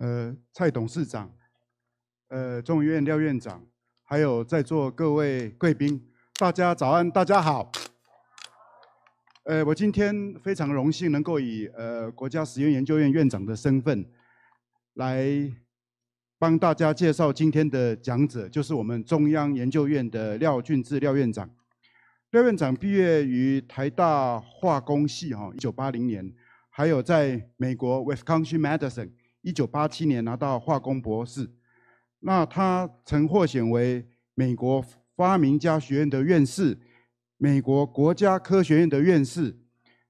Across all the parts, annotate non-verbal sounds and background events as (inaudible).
呃，蔡董事长，呃，众院廖院长，还有在座各位贵宾，大家早安，大家好。呃，我今天非常荣幸能够以呃国家实验研究院院长的身份，来帮大家介绍今天的讲者，就是我们中央研究院的廖俊志廖院长。廖院长毕业于台大化工系，哈，一九八零年，还有在美国 Wisconsin Madison。一九八七年拿到化工博士，那他曾获选为美国发明家学院的院士、美国国家科学院的院士、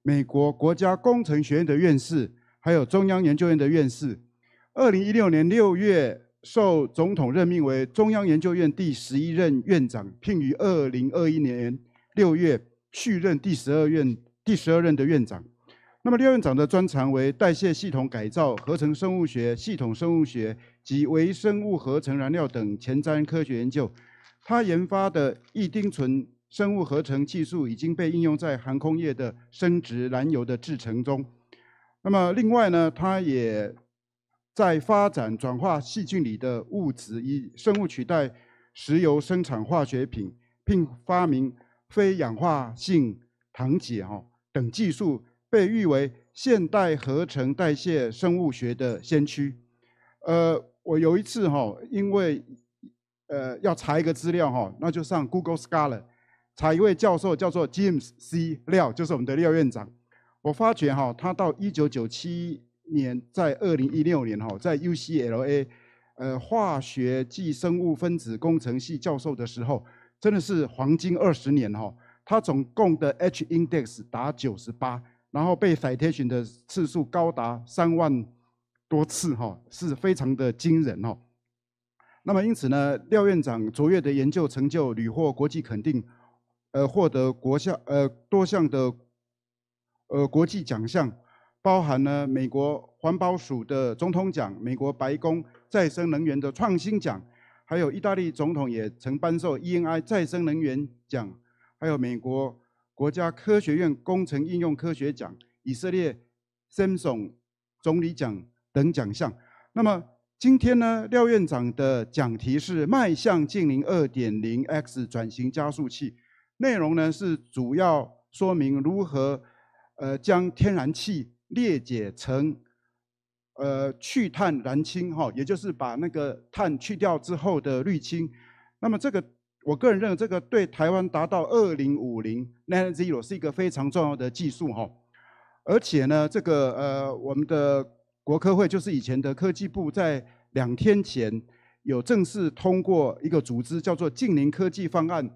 美国国家工程学院的院士，还有中央研究院的院士。二零一六年六月，受总统任命为中央研究院第十一任院长，并于二零二一年六月续任第十二院第十二任的院长。那么廖院长的专长为代谢系统改造、合成生物学、系统生物学及微生物合成燃料等前瞻科学研究。他研发的异丁醇生物合成技术已经被应用在航空业的生殖燃油的制成中。那么另外呢，他也在发展转化细菌里的物质，以生物取代石油生产化学品，并发明非氧化性糖解哈等技术。被誉为现代合成代谢生物学的先驱，呃，我有一次哈，因为呃要查一个资料哈，那就上 Google Scholar 查一位教授叫做 James C. 廖，就是我们的廖院长。我发觉哈，他到一九九七年，在二零一六年哈，在 UCLA 呃化学暨生物分子工程系教授的时候，真的是黄金二十年哈。他总共的 H-index 达九十八。然后被 citation 的次数高达三万多次，哈，是非常的惊人哦。那么因此呢，廖院长卓越的研究成就屡获国际肯定，呃，获得国项呃多项的呃国际奖项，包含呢美国环保署的总统奖、美国白宫再生能源的创新奖，还有意大利总统也曾颁授 ENI 再生能源奖，还有美国。国家科学院工程应用科学奖、以色列 s a m s o n 总理奖等奖项。那么今天呢，廖院长的讲题是“迈向近零点零 x 转型加速器”，内容呢是主要说明如何呃将天然气裂解成呃去碳燃氢，哈，也就是把那个碳去掉之后的氯氢。那么这个。我个人认为，这个对台湾达到二零五零 net zero 是一个非常重要的技术哈。而且呢，这个呃，我们的国科会就是以前的科技部，在两天前有正式通过一个组织，叫做近邻科技方案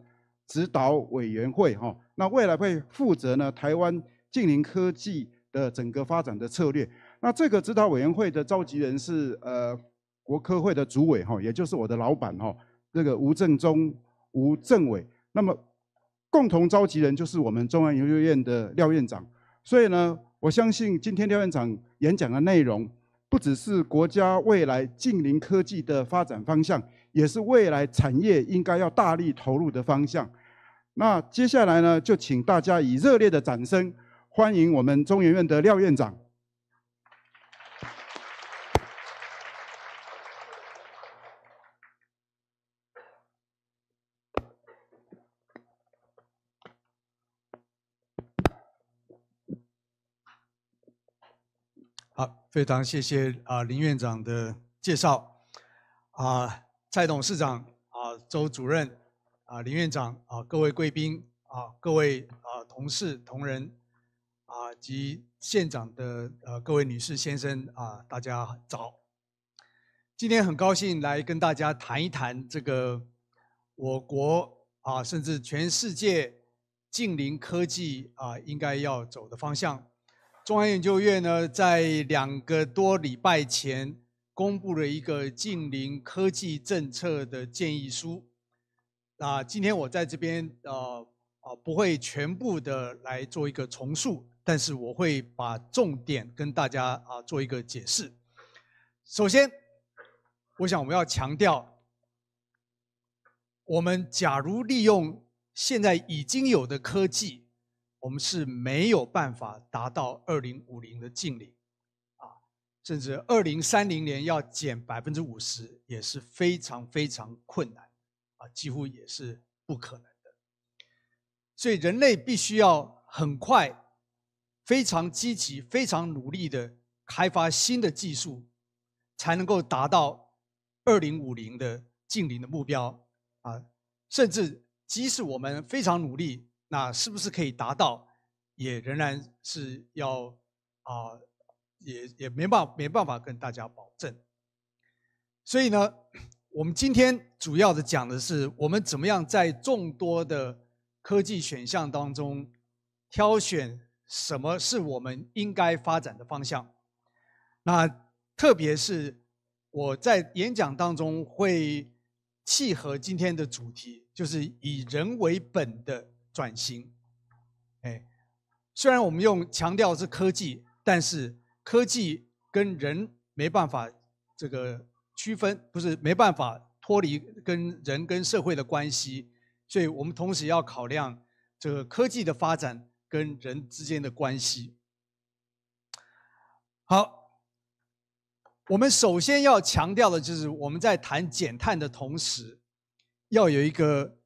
指导委员会哈。那未来会负责呢台湾近邻科技的整个发展的策略。那这个指导委员会的召集人是呃国科会的主委哈，也就是我的老板哈，那个吴正忠。吴政委，那么共同召集人就是我们中央研究院的廖院长，所以呢，我相信今天廖院长演讲的内容，不只是国家未来近邻科技的发展方向，也是未来产业应该要大力投入的方向。那接下来呢，就请大家以热烈的掌声，欢迎我们中研院的廖院长。非常谢谢啊林院长的介绍，啊蔡董事长啊周主任啊林院长啊各位贵宾啊各位啊同事同仁啊及县长的呃各位女士先生啊大家早，今天很高兴来跟大家谈一谈这个我国啊甚至全世界近邻科技啊应该要走的方向。中央研究院呢，在两个多礼拜前，公布了一个近邻科技政策的建议书。那今天我在这边，呃，啊，不会全部的来做一个重述，但是我会把重点跟大家啊做一个解释。首先，我想我们要强调，我们假如利用现在已经有的科技。我们是没有办法达到二零五零的净零，啊，甚至二零三零年要减百分之五十也是非常非常困难，啊，几乎也是不可能的。所以人类必须要很快、非常积极、非常努力的开发新的技术，才能够达到二零五零的净零的目标，啊，甚至即使我们非常努力。那是不是可以达到？也仍然是要啊，也也没办没办法跟大家保证。所以呢，我们今天主要的讲的是我们怎么样在众多的科技选项当中挑选什么是我们应该发展的方向。那特别是我在演讲当中会契合今天的主题，就是以人为本的。转型，哎，虽然我们用强调是科技，但是科技跟人没办法这个区分，不是没办法脱离跟人跟社会的关系，所以我们同时要考量这个科技的发展跟人之间的关系。好，我们首先要强调的就是我们在谈减碳的同时，要有一个。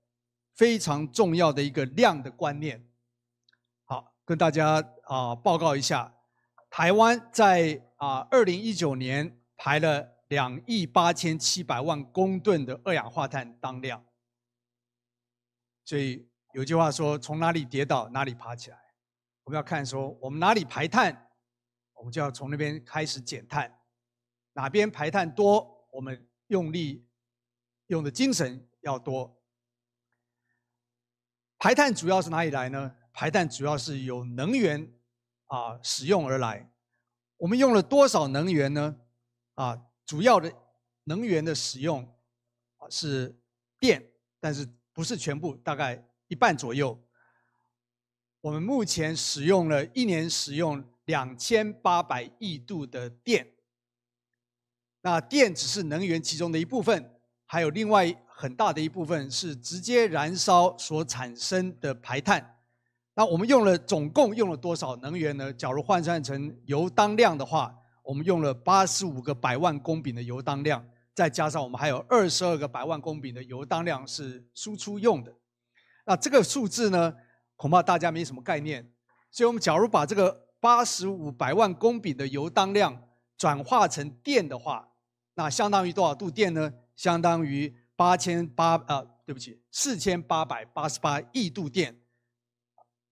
非常重要的一个量的观念，好，跟大家啊报告一下，台湾在啊二零一九年排了两亿八千七百万公吨的二氧化碳当量，所以有句话说，从哪里跌倒哪里爬起来，我们要看说我们哪里排碳，我们就要从那边开始减碳，哪边排碳多，我们用力用的精神要多。排碳主要是哪里来呢？排碳主要是由能源啊使用而来。我们用了多少能源呢？啊，主要的能源的使用是电，但是不是全部，大概一半左右。我们目前使用了一年使用两千八百亿度的电，那电只是能源其中的一部分，还有另外。很大的一部分是直接燃烧所产生的排碳。那我们用了总共用了多少能源呢？假如换算成油当量的话，我们用了八十五个百万公秉的油当量，再加上我们还有二十二个百万公秉的油当量是输出用的。那这个数字呢，恐怕大家没什么概念。所以我们假如把这个八十五百万公秉的油当量转化成电的话，那相当于多少度电呢？相当于。八千八啊，对不起，四千八百八十八亿度电，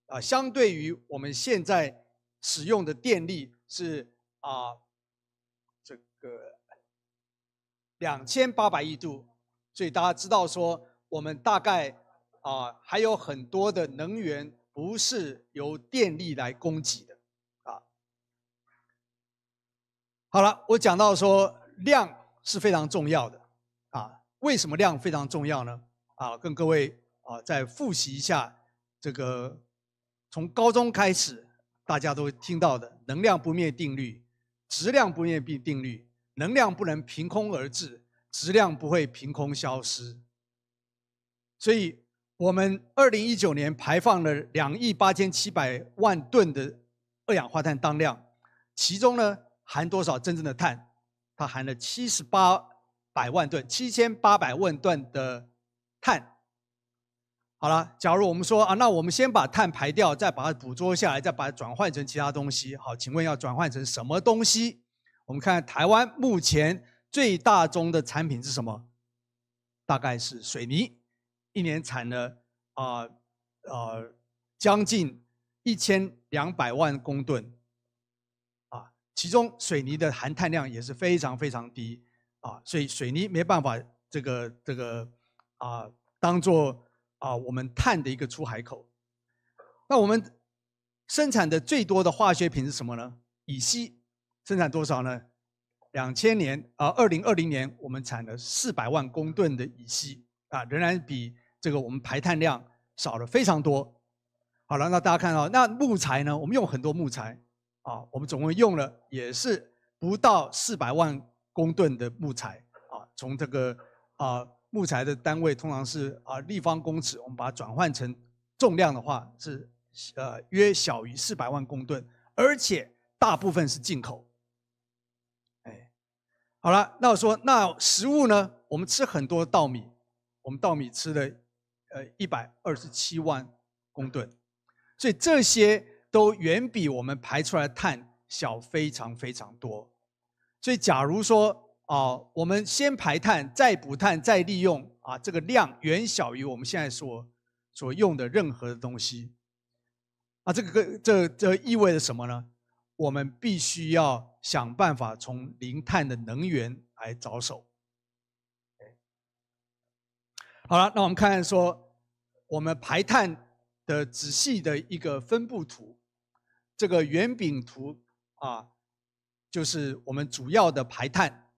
啊，相对于我们现在使用的电力是啊，这个两千八百亿度，所以大家知道说，我们大概啊还有很多的能源不是由电力来供给的啊。好了，我讲到说量是非常重要的。为什么量非常重要呢？啊，跟各位啊再复习一下，这个从高中开始大家都听到的能量不灭定律、质量不灭定定律，能量不能凭空而至，质量不会凭空消失。所以，我们二零一九年排放了两亿八千七百万吨的二氧化碳当量，其中呢含多少真正的碳？它含了七十八。百万吨，七千八百万吨的碳。好了，假如我们说啊，那我们先把碳排掉，再把它捕捉下来，再把它转换成其他东西。好，请问要转换成什么东西？我们看台湾目前最大宗的产品是什么？大概是水泥，一年产了啊啊将近一千两百万公吨，啊，其中水泥的含碳量也是非常非常低。啊，所以水泥没办法，这个这个啊，当做啊我们碳的一个出海口。那我们生产的最多的化学品是什么呢？乙烯生产多少呢？两千年啊，二零二零年我们产了四百万公吨的乙烯啊，仍然比这个我们排碳量少了非常多。好了，那大家看到，那木材呢？我们用很多木材啊，我们总共用了也是不到四百万。公吨的木材啊，从这个啊木材的单位通常是啊立方公尺，我们把它转换成重量的话是呃约小于四百万公吨，而且大部分是进口。哎，好了，那我说那食物呢？我们吃很多稻米，我们稻米吃了呃一百二十七万公吨，所以这些都远比我们排出来碳小非常非常多。所以，假如说啊，我们先排碳，再补碳，再利用啊，这个量远小于我们现在所所用的任何的东西啊，这个个这这意味着什么呢？我们必须要想办法从零碳的能源来着手。好了，那我们看说我们排碳的仔细的一个分布图，这个圆饼图啊。就是我们主要的排碳，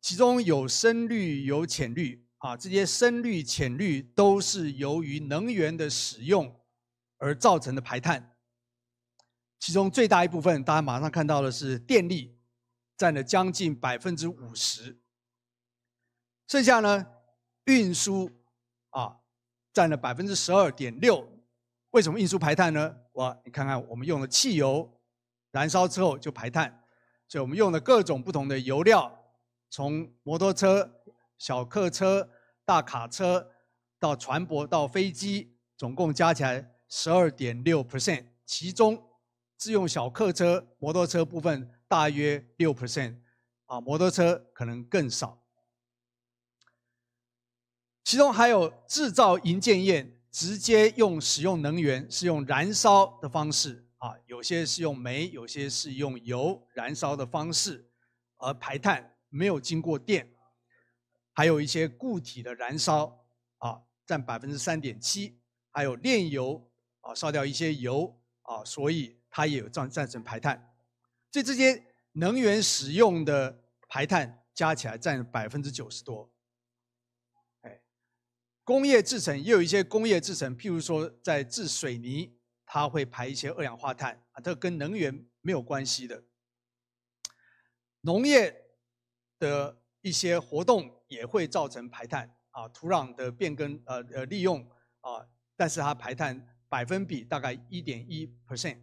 其中有深绿有浅绿啊，这些深绿浅绿都是由于能源的使用而造成的排碳。其中最大一部分，大家马上看到的是电力占了将近百分之五十，剩下呢运输啊占了百分之十二点六。为什么运输排碳呢？哇，你看看我们用了汽油燃烧之后就排碳。就我们用的各种不同的油料，从摩托车、小客车、大卡车到船舶、到飞机，总共加起来十二点六 percent。其中自用小客车、摩托车部分大约六 percent，啊，摩托车可能更少。其中还有制造营建业直接用使用能源是用燃烧的方式。啊，有些是用煤，有些是用油燃烧的方式而排碳，没有经过电，还有一些固体的燃烧啊，占百分之三点七，还有炼油啊，烧掉一些油啊，所以它也有占占成排碳，这之这些能源使用的排碳加起来占百分之九十多。哎，工业制成也有一些工业制成，譬如说在制水泥。它会排一些二氧化碳啊，这跟能源没有关系的。农业的一些活动也会造成排碳啊，土壤的变更呃呃利用啊，但是它排碳百分比大概一点一 percent。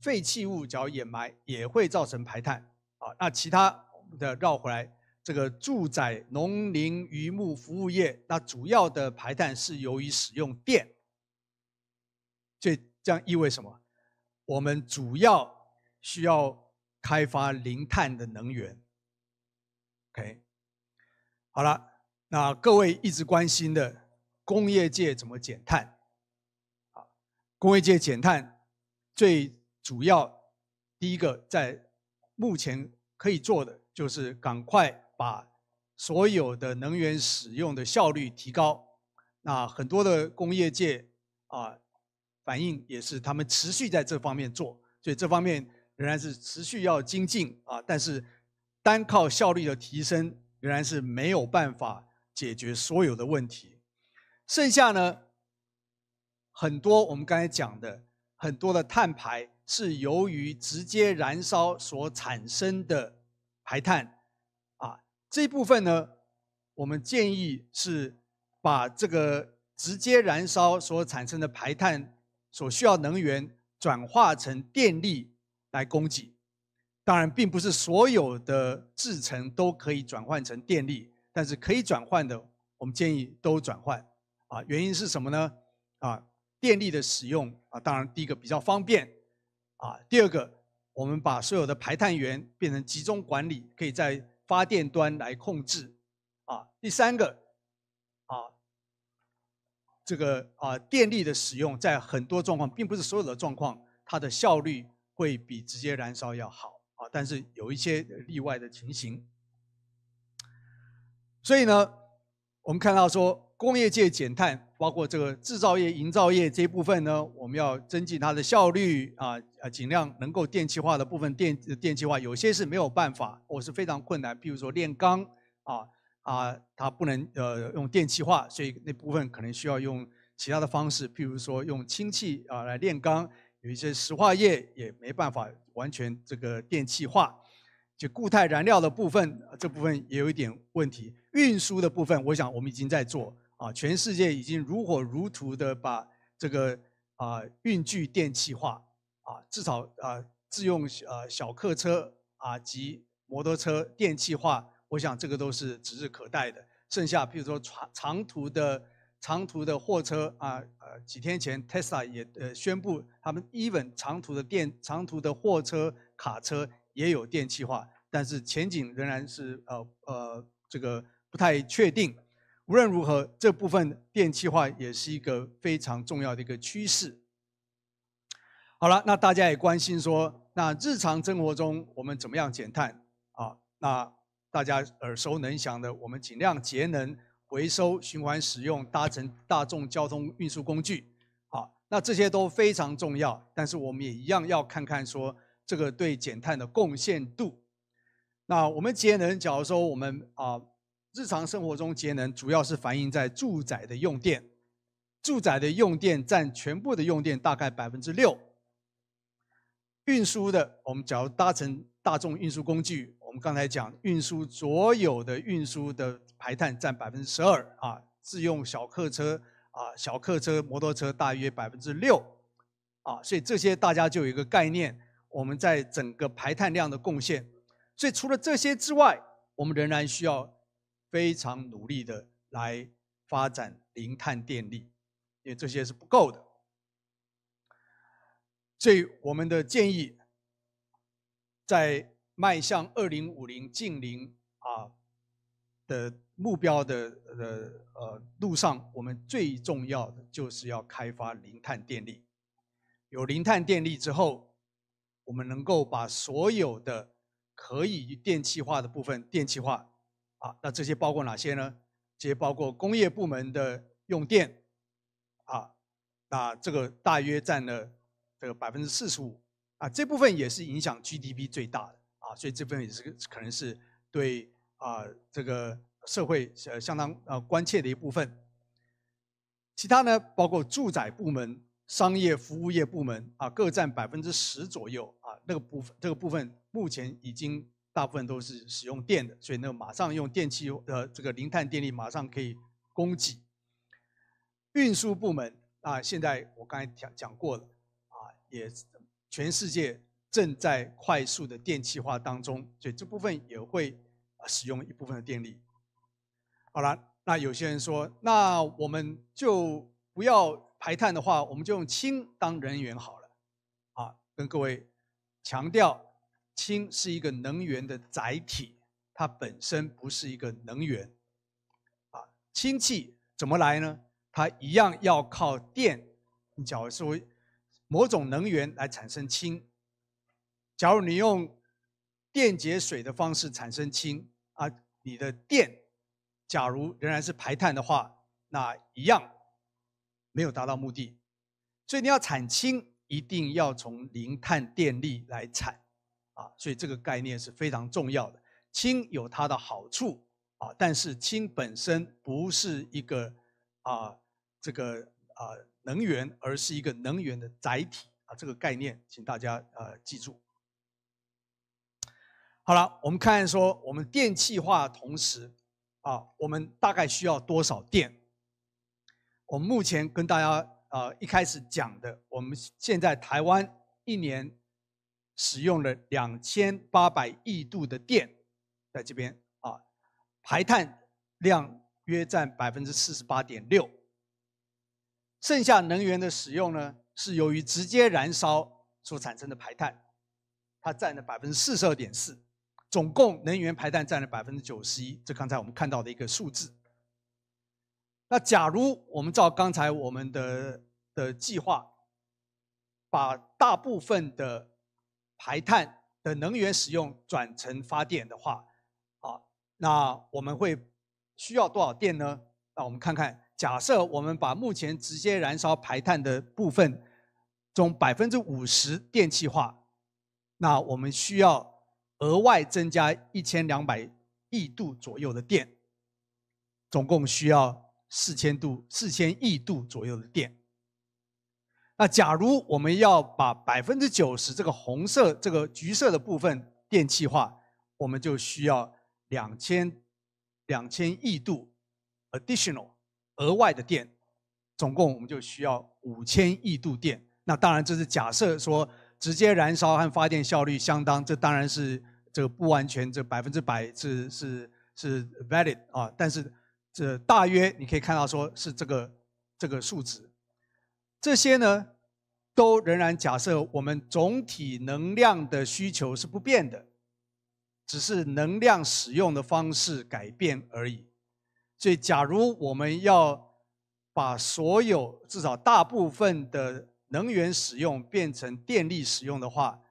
废弃物只要掩埋也会造成排碳啊。那其他的绕回来，这个住宅、农林渔牧服务业，那主要的排碳是由于使用电，这。这样意味什么？我们主要需要开发零碳的能源。OK，好了，那各位一直关心的工业界怎么减碳？啊，工业界减碳最主要第一个在目前可以做的就是赶快把所有的能源使用的效率提高。那很多的工业界啊。反应也是他们持续在这方面做，所以这方面仍然是持续要精进啊。但是，单靠效率的提升仍然是没有办法解决所有的问题。剩下呢，很多我们刚才讲的很多的碳排是由于直接燃烧所产生的排碳啊，这一部分呢，我们建议是把这个直接燃烧所产生的排碳。所需要能源转化成电力来供给，当然并不是所有的制程都可以转换成电力，但是可以转换的，我们建议都转换啊。原因是什么呢？啊，电力的使用啊，当然第一个比较方便啊，第二个，我们把所有的排碳源变成集中管理，可以在发电端来控制啊，第三个啊。这个啊，电力的使用在很多状况，并不是所有的状况，它的效率会比直接燃烧要好啊。但是有一些例外的情形。所以呢，我们看到说，工业界减碳，包括这个制造业、营造业这一部分呢，我们要增进它的效率啊啊，尽量能够电气化的部分电电气化，有些是没有办法，我是非常困难。譬如说炼钢啊。啊，它不能呃用电气化，所以那部分可能需要用其他的方式，譬如说用氢气啊来炼钢，有一些石化业也没办法完全这个电气化。就固态燃料的部分，这部分也有一点问题。运输的部分，我想我们已经在做啊，全世界已经如火如荼的把这个啊运具电气化啊，至少啊自用啊小客车啊及摩托车电气化。我想这个都是指日可待的。剩下，譬如说长长途的长途的货车啊，呃，几天前 Tesla 也呃宣布，他们 even 长途的电长途的货车卡车也有电气化，但是前景仍然是呃呃这个不太确定。无论如何，这部分电气化也是一个非常重要的一个趋势。好了，那大家也关心说，那日常生活中我们怎么样减碳啊？那大家耳熟能详的，我们尽量节能、回收、循环使用，搭乘大众交通运输工具，好，那这些都非常重要。但是我们也一样要看看说，这个对减碳的贡献度。那我们节能，假如说我们啊，日常生活中节能，主要是反映在住宅的用电。住宅的用电占全部的用电大概百分之六。运输的，我们假如搭乘大众运输工具。我们刚才讲运输，所有的运输的排碳占百分之十二啊，自用小客车啊，小客车、摩托车大约百分之六啊，所以这些大家就有一个概念，我们在整个排碳量的贡献。所以除了这些之外，我们仍然需要非常努力的来发展零碳电力，因为这些是不够的。所以我们的建议在。迈向二零五零近零啊的目标的呃呃路上，我们最重要的就是要开发零碳电力。有零碳电力之后，我们能够把所有的可以电气化的部分电气化啊。那这些包括哪些呢？这些包括工业部门的用电啊，那这个大约占了这个百分之四十五啊，这部分也是影响 GDP 最大的。所以这部分也是可能是对啊这个社会呃相当呃关切的一部分。其他呢包括住宅部门、商业服务业部门啊各占百分之十左右啊那个部分这个部分目前已经大部分都是使用电的，所以那马上用电器呃这个零碳电力马上可以供给。运输部门啊现在我刚才讲讲过了啊也全世界。正在快速的电气化当中，所以这部分也会使用一部分的电力。好了，那有些人说，那我们就不要排碳的话，我们就用氢当能源好了。啊，跟各位强调，氢是一个能源的载体，它本身不是一个能源。啊，氢气怎么来呢？它一样要靠电，你假如说某种能源来产生氢。假如你用电解水的方式产生氢啊，你的电假如仍然是排碳的话，那一样没有达到目的。所以你要产氢，一定要从零碳电力来产啊。所以这个概念是非常重要的。氢有它的好处啊，但是氢本身不是一个啊这个啊能源，而是一个能源的载体啊。这个概念，请大家呃记住。好了，我们看说我们电气化同时啊，我们大概需要多少电？我们目前跟大家啊一开始讲的，我们现在台湾一年使用了两千八百亿度的电，在这边啊，排碳量约占百分之四十八点六，剩下能源的使用呢是由于直接燃烧所产生的排碳，它占了百分之四十二点四。总共能源排碳占了百分之九十一，这刚才我们看到的一个数字。那假如我们照刚才我们的的计划，把大部分的排碳的能源使用转成发电的话，啊，那我们会需要多少电呢？那我们看看，假设我们把目前直接燃烧排碳的部分中百分之五十电气化，那我们需要。额外增加一千两百亿度左右的电，总共需要四千度、四千亿度左右的电。那假如我们要把百分之九十这个红色、这个橘色的部分电气化，我们就需要两千、两千亿度 additional 额外的电，总共我们就需要五千亿度电。那当然这是假设说。直接燃烧和发电效率相当，这当然是这个不完全，这百分之百是是是 valid 啊。但是这大约你可以看到，说是这个这个数值，这些呢都仍然假设我们总体能量的需求是不变的，只是能量使用的方式改变而已。所以，假如我们要把所有至少大部分的。能源使用变成电力使用的话，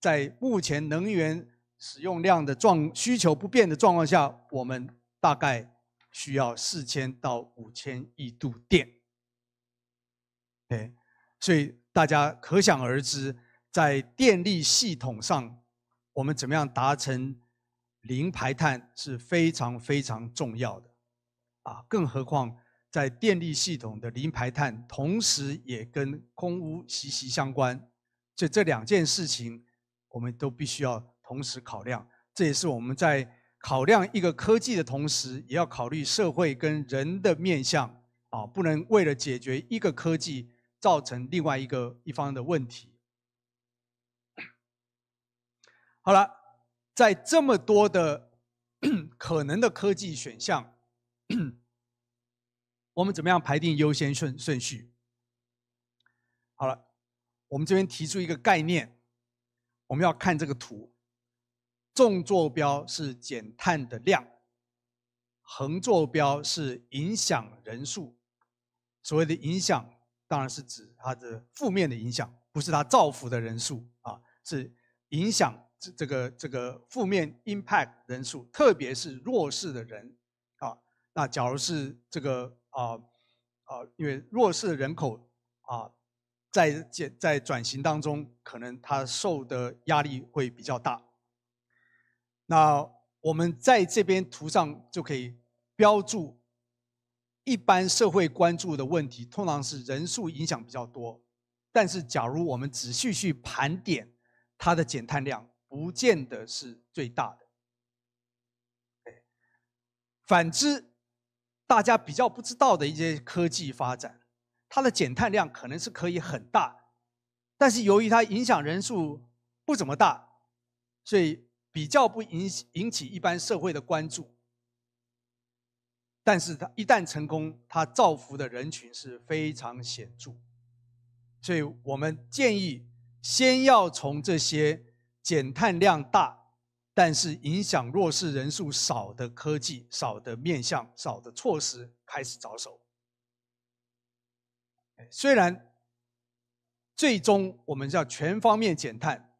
在目前能源使用量的状需求不变的状况下，我们大概需要四千到五千亿度电。哎，所以大家可想而知，在电力系统上，我们怎么样达成零排碳是非常非常重要的啊，更何况。在电力系统的零排碳，同时也跟空污息息相关，所以这两件事情我们都必须要同时考量。这也是我们在考量一个科技的同时，也要考虑社会跟人的面向啊，不能为了解决一个科技造成另外一个一方的问题。好了，在这么多的 (clears throat) 可能的科技选项。(clears throat) 我们怎么样排定优先顺顺序？好了，我们这边提出一个概念，我们要看这个图，纵坐标是减碳的量，横坐标是影响人数。所谓的影响，当然是指它的负面的影响，不是它造福的人数啊，是影响这这个这个负面 impact 人数，特别是弱势的人啊。那假如是这个。啊啊！因为弱势人口啊，在减在转型当中，可能他受的压力会比较大。那我们在这边图上就可以标注，一般社会关注的问题，通常是人数影响比较多。但是，假如我们仔细去盘点它的减碳量，不见得是最大的。反之。大家比较不知道的一些科技发展，它的减碳量可能是可以很大，但是由于它影响人数不怎么大，所以比较不引引起一般社会的关注。但是它一旦成功，它造福的人群是非常显著，所以我们建议先要从这些减碳量大。但是影响弱势人数少的科技、少的面向、少的措施开始着手。虽然最终我们要全方面减碳，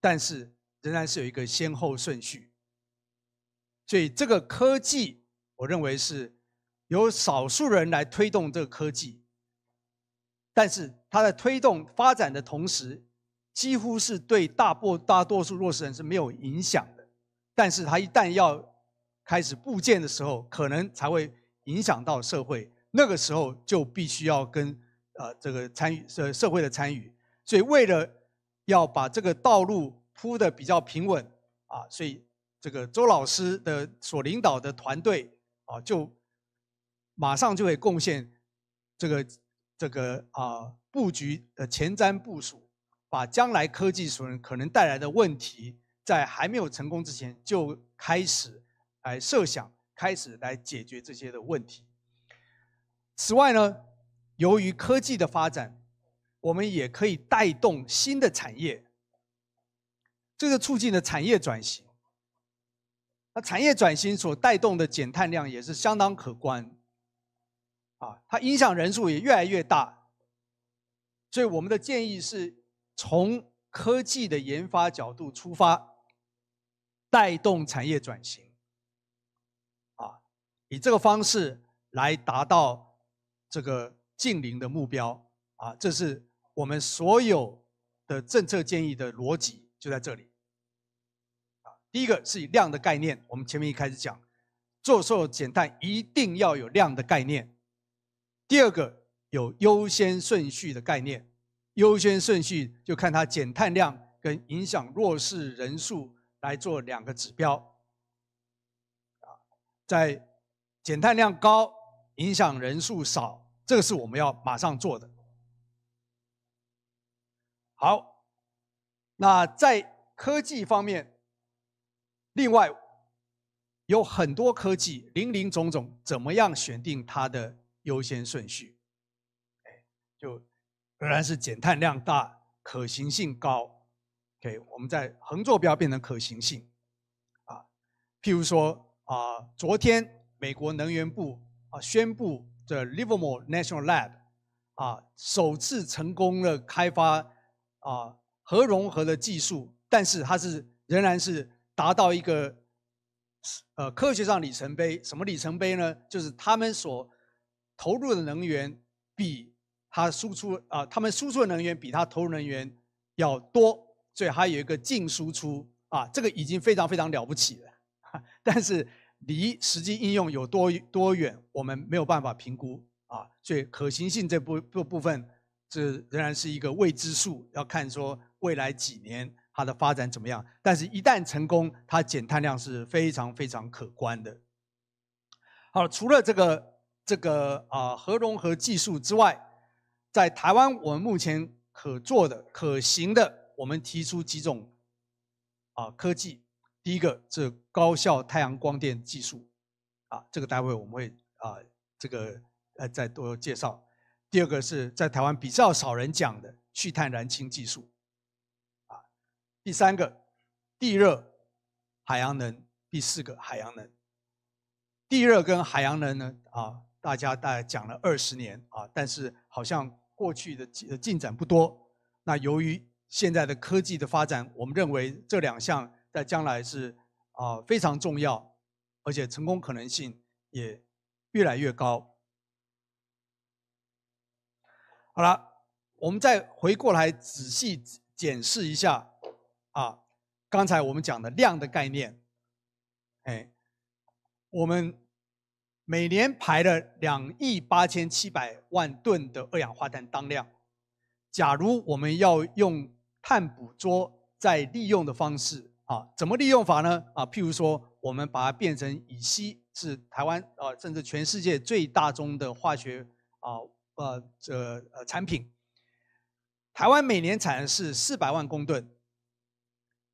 但是仍然是有一个先后顺序。所以这个科技，我认为是由少数人来推动这个科技，但是它在推动发展的同时。几乎是对大部大多数弱势人是没有影响的，但是他一旦要开始布建的时候，可能才会影响到社会，那个时候就必须要跟啊这个参与呃社会的参与，所以为了要把这个道路铺的比较平稳啊，所以这个周老师的所领导的团队啊，就马上就会贡献这个这个啊布局的前瞻部署。把将来科技所可能带来的问题，在还没有成功之前就开始来设想，开始来解决这些的问题。此外呢，由于科技的发展，我们也可以带动新的产业，这个促进了产业转型。那产业转型所带动的减碳量也是相当可观，啊，它影响人数也越来越大，所以我们的建议是。从科技的研发角度出发，带动产业转型，啊，以这个方式来达到这个近零的目标，啊，这是我们所有的政策建议的逻辑就在这里。啊，第一个是以量的概念，我们前面一开始讲，做受减碳一定要有量的概念；第二个有优先顺序的概念。优先顺序就看它减碳量跟影响弱势人数来做两个指标，啊，在减碳量高、影响人数少，这个是我们要马上做的。好，那在科技方面，另外有很多科技林林总总，怎么样选定它的优先顺序？就。仍然是减碳量大，可行性高。OK，我们在横坐标变成可行性啊。譬如说啊，昨天美国能源部啊宣布的 Livermore National Lab 啊，首次成功了开发啊核融合的技术，但是它是仍然是达到一个呃科学上里程碑。什么里程碑呢？就是他们所投入的能源比。它输出啊，他们输出的能源比它投入能源要多，所以他有一个净输出啊，这个已经非常非常了不起了，(laughs) 但是离实际应用有多多远，我们没有办法评估啊，所以可行性这部部部分这仍然是一个未知数，要看说未来几年它的发展怎么样。但是一旦成功，它减碳量是非常非常可观的。好，除了这个这个啊核融合技术之外，在台湾，我们目前可做的、可行的，我们提出几种啊科技。第一个是高效太阳光电技术，啊，这个待会我们会啊这个呃再多介绍。第二个是在台湾比较少人讲的去碳燃氢技术，啊，第三个地热、海洋能，第四个海洋能。地热跟海洋能呢啊，大家大概讲了二十年啊，但是好像。过去的进进展不多，那由于现在的科技的发展，我们认为这两项在将来是啊非常重要，而且成功可能性也越来越高。好了，我们再回过来仔细检视一下啊，刚才我们讲的量的概念，哎，我们。每年排了两亿八千七百万吨的二氧化碳当量。假如我们要用碳捕捉再利用的方式，啊，怎么利用法呢？啊，譬如说，我们把它变成乙烯，是台湾啊，甚至全世界最大宗的化学啊，呃，这呃产品。台湾每年产的是四百万公吨。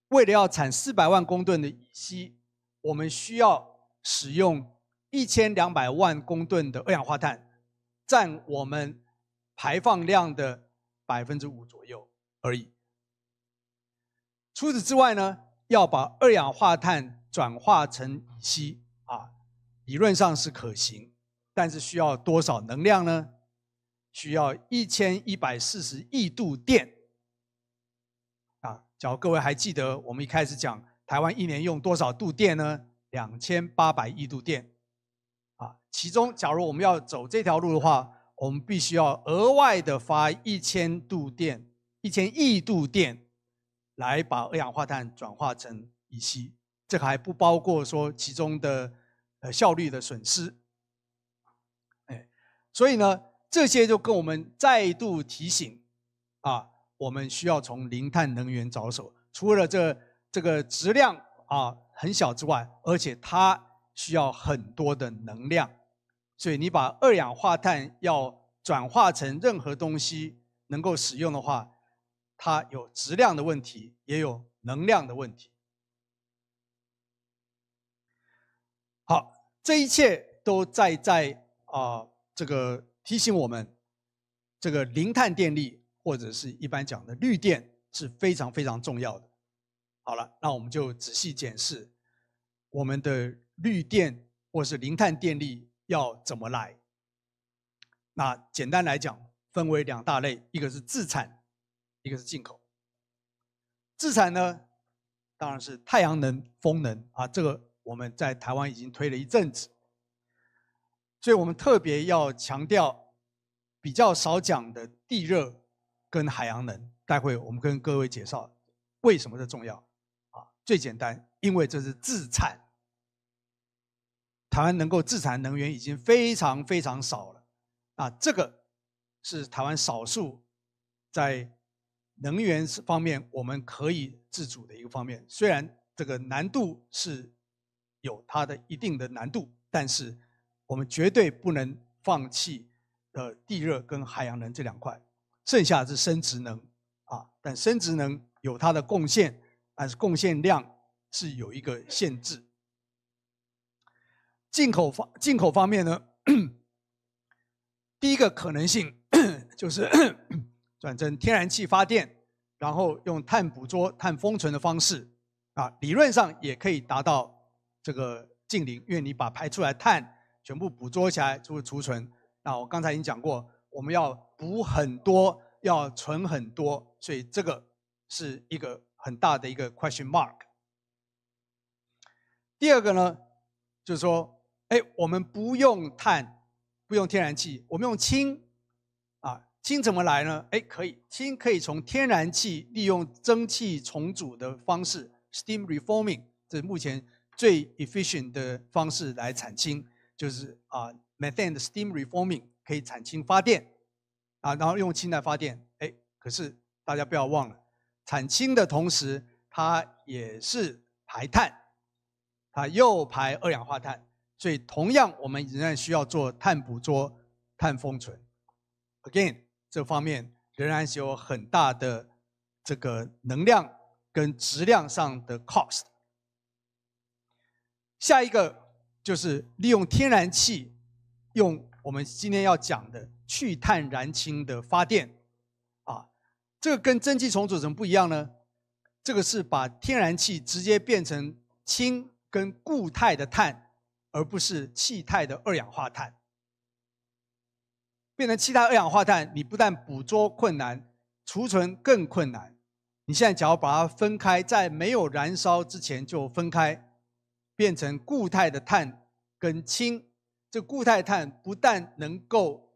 为了要产四百万公吨的乙烯，我们需要使用。一千两百万公吨的二氧化碳，占我们排放量的百分之五左右而已。除此之外呢，要把二氧化碳转化成乙烯啊，理论上是可行，但是需要多少能量呢？需要一千一百四十亿度电。啊，如各位还记得我们一开始讲台湾一年用多少度电呢？两千八百亿度电。其中，假如我们要走这条路的话，我们必须要额外的发一千度电、一千亿度电，来把二氧化碳转化成乙烯。这还不包括说其中的呃效率的损失。哎，所以呢，这些就跟我们再度提醒啊，我们需要从零碳能源着手。除了这这个质量啊很小之外，而且它需要很多的能量。所以你把二氧化碳要转化成任何东西能够使用的话，它有质量的问题，也有能量的问题。好，这一切都在在啊，这个提醒我们，这个零碳电力或者是一般讲的绿电是非常非常重要的。好了，那我们就仔细检视我们的绿电或是零碳电力。要怎么来？那简单来讲，分为两大类，一个是自产，一个是进口。自产呢，当然是太阳能、风能啊，这个我们在台湾已经推了一阵子，所以我们特别要强调比较少讲的地热跟海洋能。待会我们跟各位介绍为什么这重要啊，最简单，因为这是自产。台湾能够自产能源已经非常非常少了，啊，这个是台湾少数在能源方面我们可以自主的一个方面。虽然这个难度是有它的一定的难度，但是我们绝对不能放弃的地热跟海洋能这两块，剩下是生殖能啊。但生殖能有它的贡献，但是贡献量是有一个限制。进口方进口方面呢，(clears throat) 第一个可能性 (coughs) 就是 (coughs) 转成天然气发电，然后用碳捕捉、碳封存的方式啊，理论上也可以达到这个净零，因为你把排出来碳全部捕捉起来就会储存。那我刚才已经讲过，我们要补很多，要存很多，所以这个是一个很大的一个 question mark。第二个呢，就是说。哎，我们不用碳，不用天然气，我们用氢。啊，氢怎么来呢？哎，可以，氢可以从天然气利用蒸汽重组的方式 （steam reforming） 这目前最 efficient 的方式来产氢，就是啊 methane 的 steam reforming 可以产氢发电。啊，然后用氢来发电。哎，可是大家不要忘了，产氢的同时，它也是排碳，它又排二氧化碳。所以，同样，我们仍然需要做碳捕捉、碳封存。Again，这方面仍然是有很大的这个能量跟质量上的 cost。下一个就是利用天然气，用我们今天要讲的去碳燃氢的发电。啊，这个跟蒸汽重组怎么不一样呢？这个是把天然气直接变成氢跟固态的碳。而不是气态的二氧化碳，变成气态二氧化碳，你不但捕捉困难，储存更困难。你现在只要把它分开，在没有燃烧之前就分开，变成固态的碳跟氢。这固态碳不但能够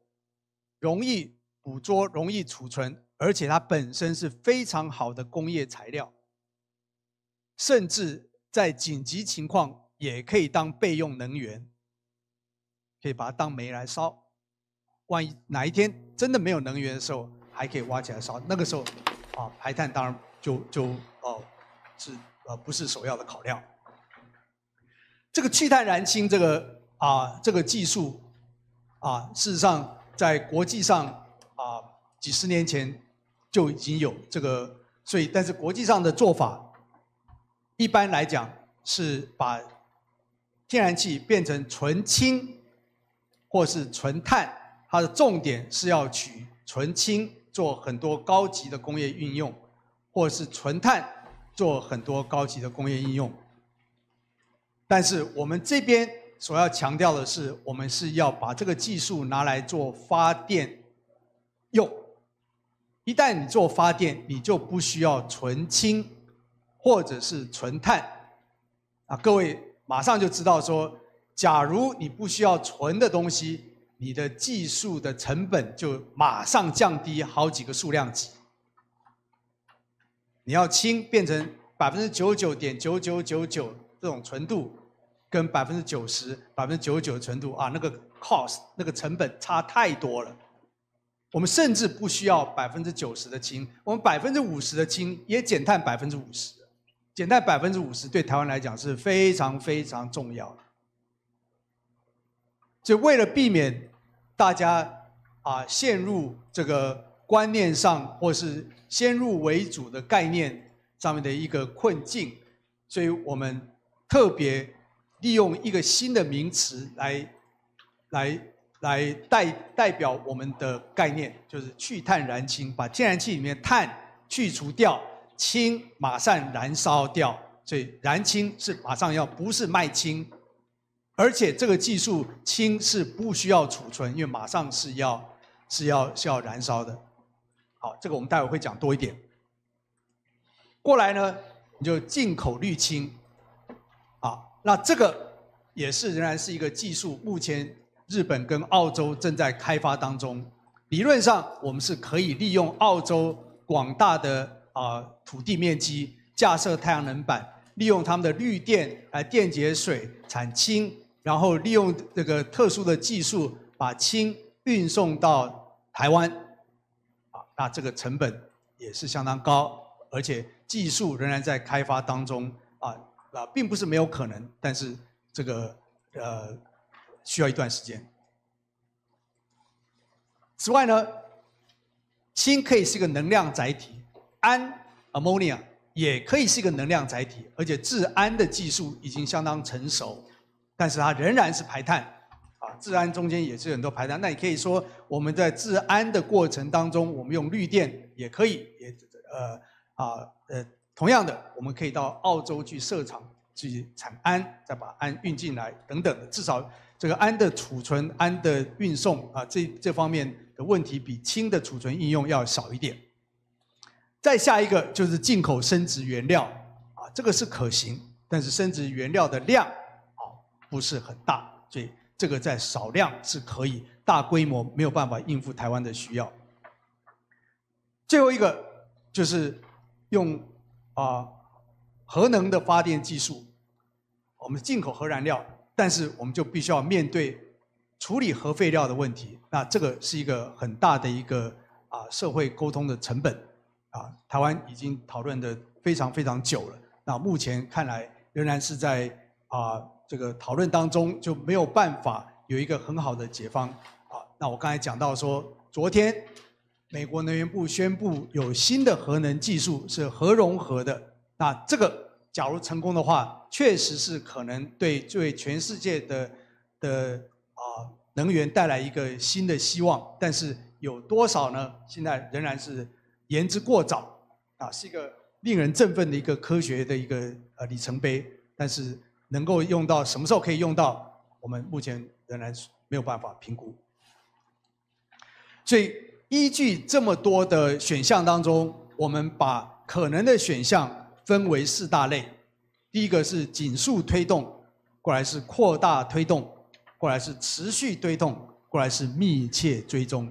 容易捕捉、容易储存，而且它本身是非常好的工业材料，甚至在紧急情况。也可以当备用能源，可以把它当煤来烧。万一哪一天真的没有能源的时候，还可以挖起来烧。那个时候，啊，排碳当然就就哦是呃不是首要的考量。这个气态燃氢这个啊这个技术啊，事实上在国际上啊几十年前就已经有这个，所以但是国际上的做法一般来讲是把。天然气变成纯氢，或是纯碳，它的重点是要取纯氢做很多高级的工业运用，或是纯碳做很多高级的工业应用。但是我们这边所要强调的是，我们是要把这个技术拿来做发电用。一旦你做发电，你就不需要纯氢，或者是纯碳，啊，各位。马上就知道说，假如你不需要纯的东西，你的技术的成本就马上降低好几个数量级。你要氢变成百分之九九点九九九九这种纯度，跟百分之九十、百分之九十九的纯度啊，那个 cost 那个成本差太多了。我们甚至不需要百分之九十的氢，我们百分之五十的氢也减碳百分之五十。减碳百分之五十对台湾来讲是非常非常重要。就为了避免大家啊陷入这个观念上或是先入为主的概念上面的一个困境，所以我们特别利用一个新的名词来、来、来代代表我们的概念，就是去碳燃氢，把天然气里面碳去除掉。氢马上燃烧掉，所以燃氢是马上要，不是卖氢，而且这个技术氢是不需要储存，因为马上是要是要是要燃烧的。好，这个我们待会会讲多一点。过来呢，你就进口滤氢。好，那这个也是仍然是一个技术，目前日本跟澳洲正在开发当中。理论上，我们是可以利用澳洲广大的。啊，土地面积架设太阳能板，利用他们的绿电来电解水产氢，然后利用这个特殊的技术把氢运送到台湾。啊，那这个成本也是相当高，而且技术仍然在开发当中。啊，啊，并不是没有可能，但是这个呃需要一段时间。此外呢，氢可以是一个能量载体。氨 （ammonia） 也可以是一个能量载体，而且制氨的技术已经相当成熟，但是它仍然是排碳。啊，制氨中间也是很多排碳。那也可以说，我们在制氨的过程当中，我们用绿电也可以，也呃啊呃，同样的，我们可以到澳洲去设厂去产氨，再把氨运进来等等。至少这个氨的储存、氨的运送啊，这这方面的问题比氢的储存应用要少一点。再下一个就是进口生殖原料，啊，这个是可行，但是生殖原料的量，啊，不是很大，所以这个在少量是可以，大规模没有办法应付台湾的需要。最后一个就是用啊核能的发电技术，我们进口核燃料，但是我们就必须要面对处理核废料的问题，那这个是一个很大的一个啊社会沟通的成本。啊，台湾已经讨论的非常非常久了。那目前看来仍然是在啊这个讨论当中，就没有办法有一个很好的解方。啊，那我刚才讲到说，昨天美国能源部宣布有新的核能技术是核融合的。那这个假如成功的话，确实是可能对最全世界的的啊能源带来一个新的希望。但是有多少呢？现在仍然是。言之过早啊，是一个令人振奋的一个科学的一个呃里程碑，但是能够用到什么时候可以用到，我们目前仍然没有办法评估。所以依据这么多的选项当中，我们把可能的选项分为四大类，第一个是紧速推动，过来是扩大推动，过来是持续推动，过来是密切追踪。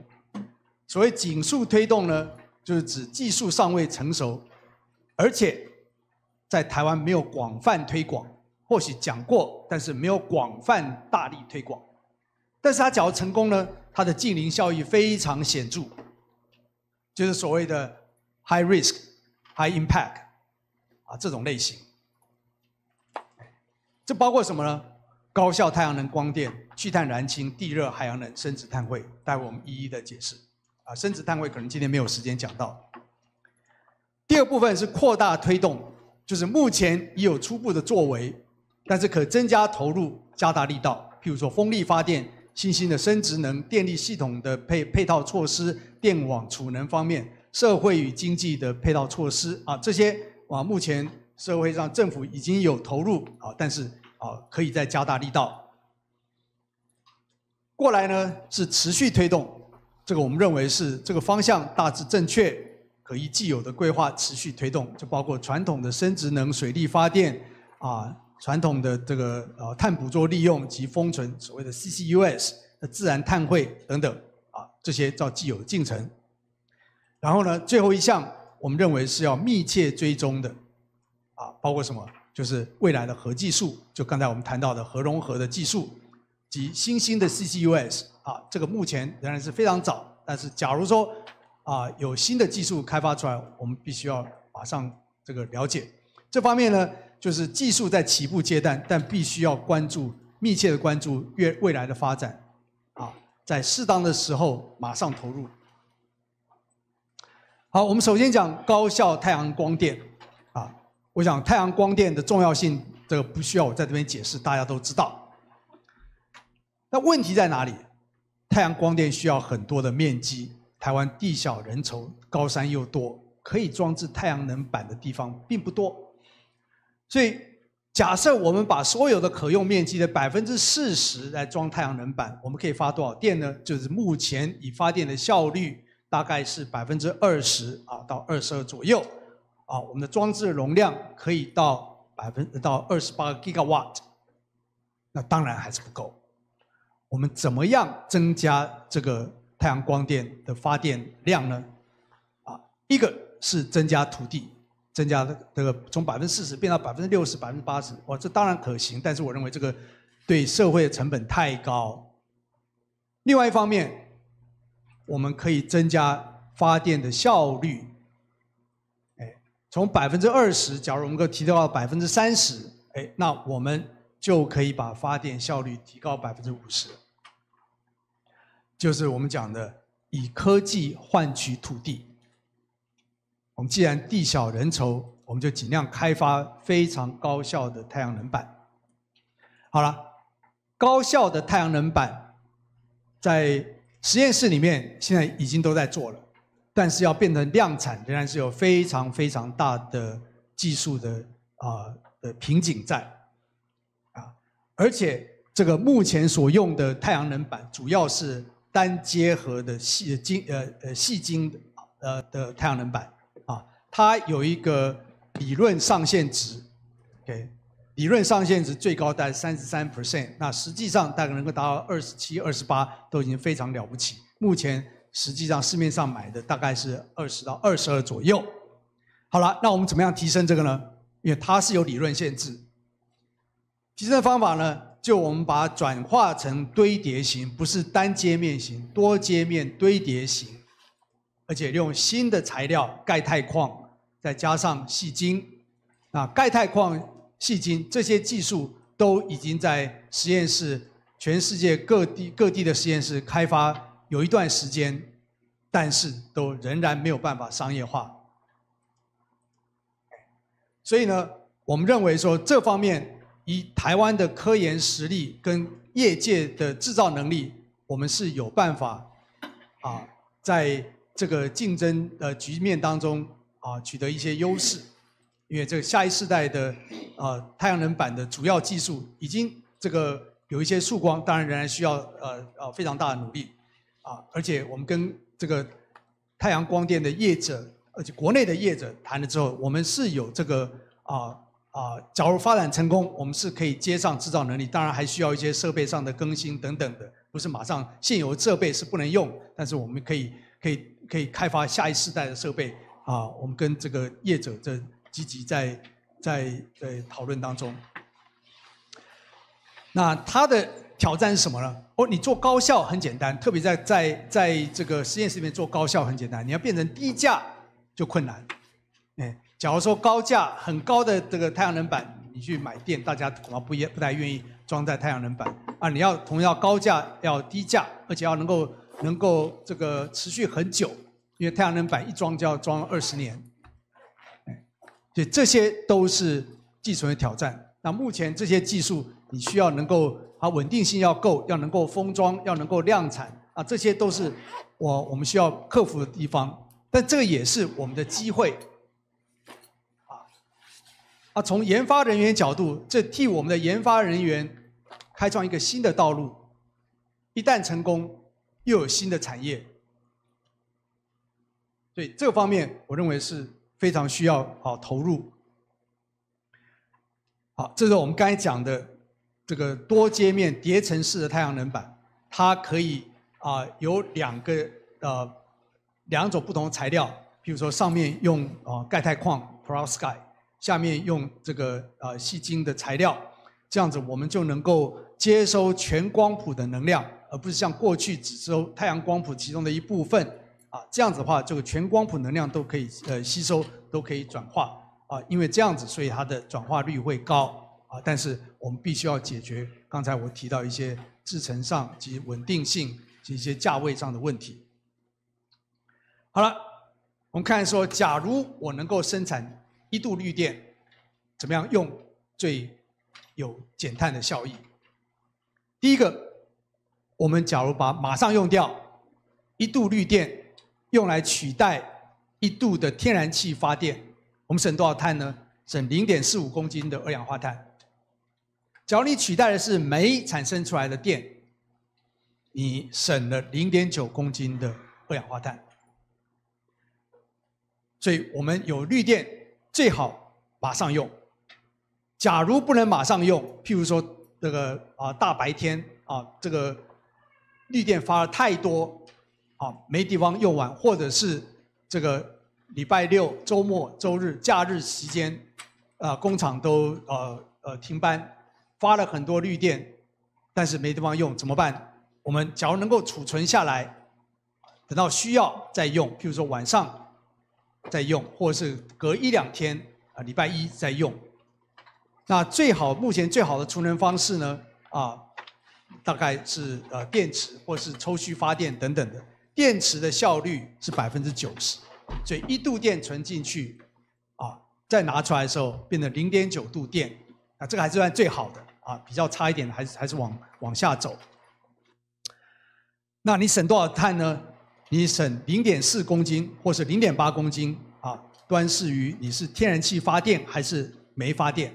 所谓紧速推动呢？就是指技术尚未成熟，而且在台湾没有广泛推广。或许讲过，但是没有广泛大力推广。但是它只要成功呢，它的近邻效益非常显著，就是所谓的 high risk high impact 啊这种类型。这包括什么呢？高效太阳能光电、去碳燃氢、地热、海洋能、深地碳汇，待会我们一一的解释。啊，升值单位可能今天没有时间讲到。第二部分是扩大推动，就是目前已有初步的作为，但是可增加投入，加大力道。譬如说风力发电、新兴的升值能电力系统的配配套措施、电网储能方面、社会与经济的配套措施啊，这些啊，目前社会上政府已经有投入啊，但是啊，可以再加大力道。过来呢是持续推动。这个我们认为是这个方向大致正确，可以既有的规划持续推动，就包括传统的生殖能、水利发电，啊，传统的这个呃碳捕捉利用及封存，所谓的 CCUS、的自然碳汇等等，啊，这些叫既有的进程。然后呢，最后一项，我们认为是要密切追踪的，啊，包括什么？就是未来的核技术，就刚才我们谈到的核融合的技术。及新兴的 CCUS 啊，这个目前仍然是非常早。但是，假如说啊有新的技术开发出来，我们必须要马上这个了解。这方面呢，就是技术在起步阶段，但必须要关注，密切的关注越未来的发展啊，在适当的时候马上投入。好，我们首先讲高效太阳光电啊，我想太阳光电的重要性，这个不需要我在这边解释，大家都知道。那问题在哪里？太阳光电需要很多的面积，台湾地小人稠，高山又多，可以装置太阳能板的地方并不多。所以，假设我们把所有的可用面积的百分之四十来装太阳能板，我们可以发多少电呢？就是目前已发电的效率大概是百分之二十啊，到二十二左右。啊，我们的装置容量可以到百分到二十八 gigawatt，那当然还是不够。我们怎么样增加这个太阳光电的发电量呢？啊，一个是增加土地，增加这个从百分之四十变到百分之六十、百分之八十，哇，这当然可行，但是我认为这个对社会的成本太高。另外一方面，我们可以增加发电的效率，哎，从百分之二十，假如我们够提高到百分之三十，哎，那我们就可以把发电效率提高百分之五十。就是我们讲的以科技换取土地。我们既然地小人稠，我们就尽量开发非常高效的太阳能板。好了，高效的太阳能板在实验室里面现在已经都在做了，但是要变成量产，仍然是有非常非常大的技术的啊的瓶颈在啊。而且这个目前所用的太阳能板主要是。单结合的细晶呃呃细晶呃的太阳能板啊，它有一个理论上限值，OK，理论上限值最高在三十三 percent，那实际上大概能够达到二十七、二十八都已经非常了不起。目前实际上市面上买的大概是二十到二十二左右。好了，那我们怎么样提升这个呢？因为它是有理论限制，提升方法呢？就我们把它转化成堆叠型，不是单阶面型，多阶面堆叠型，而且用新的材料钙钛矿，再加上细晶，啊，钙钛矿细晶这些技术都已经在实验室全世界各地各地的实验室开发有一段时间，但是都仍然没有办法商业化。所以呢，我们认为说这方面。以台湾的科研实力跟业界的制造能力，我们是有办法啊，在这个竞争呃局面当中啊取得一些优势。因为这个下一世代的啊太阳能板的主要技术，已经这个有一些曙光，当然仍然需要呃呃非常大的努力啊。而且我们跟这个太阳光电的业者，而且国内的业者谈了之后，我们是有这个啊。啊，假如发展成功，我们是可以接上制造能力。当然还需要一些设备上的更新等等的，不是马上现有设备是不能用，但是我们可以可以可以开发下一世代的设备啊。我们跟这个业者在积极在在在讨论当中。那它的挑战是什么呢？哦，你做高效很简单，特别在在在这个实验室里面做高效很简单，你要变成低价就困难，哎。假如说高价很高的这个太阳能板，你去买电，大家恐怕不也不太愿意装在太阳能板啊。你要同样高价，要低价，而且要能够能够这个持续很久，因为太阳能板一装就要装二十年，所以这些都是技术的挑战。那目前这些技术，你需要能够它稳定性要够，要能够封装，要能够量产啊，这些都是我我们需要克服的地方。但这个也是我们的机会。啊，从研发人员角度，这替我们的研发人员开创一个新的道路。一旦成功，又有新的产业。对这方面，我认为是非常需要啊投入。好，这是我们刚才讲的这个多界面叠层式的太阳能板，它可以啊有两个呃两种不同材料，比如说上面用啊钙钛矿 p r o s k i 下面用这个啊细晶的材料，这样子我们就能够接收全光谱的能量，而不是像过去只收太阳光谱其中的一部分啊。这样子的话，这个全光谱能量都可以呃吸收，都可以转化啊。因为这样子，所以它的转化率会高啊。但是我们必须要解决刚才我提到一些制程上及稳定性及一些价位上的问题。好了，我们看说，假如我能够生产。一度绿电怎么样用最有减碳的效益？第一个，我们假如把马上用掉一度绿电，用来取代一度的天然气发电，我们省多少碳呢？省零点四五公斤的二氧化碳。假如你取代的是煤产生出来的电，你省了零点九公斤的二氧化碳。所以我们有绿电。最好马上用。假如不能马上用，譬如说这个啊大白天啊这个绿电发了太多啊没地方用完，或者是这个礼拜六周末、周日假日期间啊工厂都呃呃停班，发了很多绿电，但是没地方用怎么办？我们假如能够储存下来，等到需要再用，譬如说晚上。在用，或者是隔一两天啊，礼拜一在用。那最好目前最好的储能方式呢，啊，大概是呃电池或是抽蓄发电等等的。电池的效率是百分之九十，所以一度电存进去，啊，再拿出来的时候变成零点九度电，那这个还是算最好的啊。比较差一点的，还是还是往往下走。那你省多少碳呢？你省零点四公斤，或是零点八公斤啊？端视于你是天然气发电还是煤发电。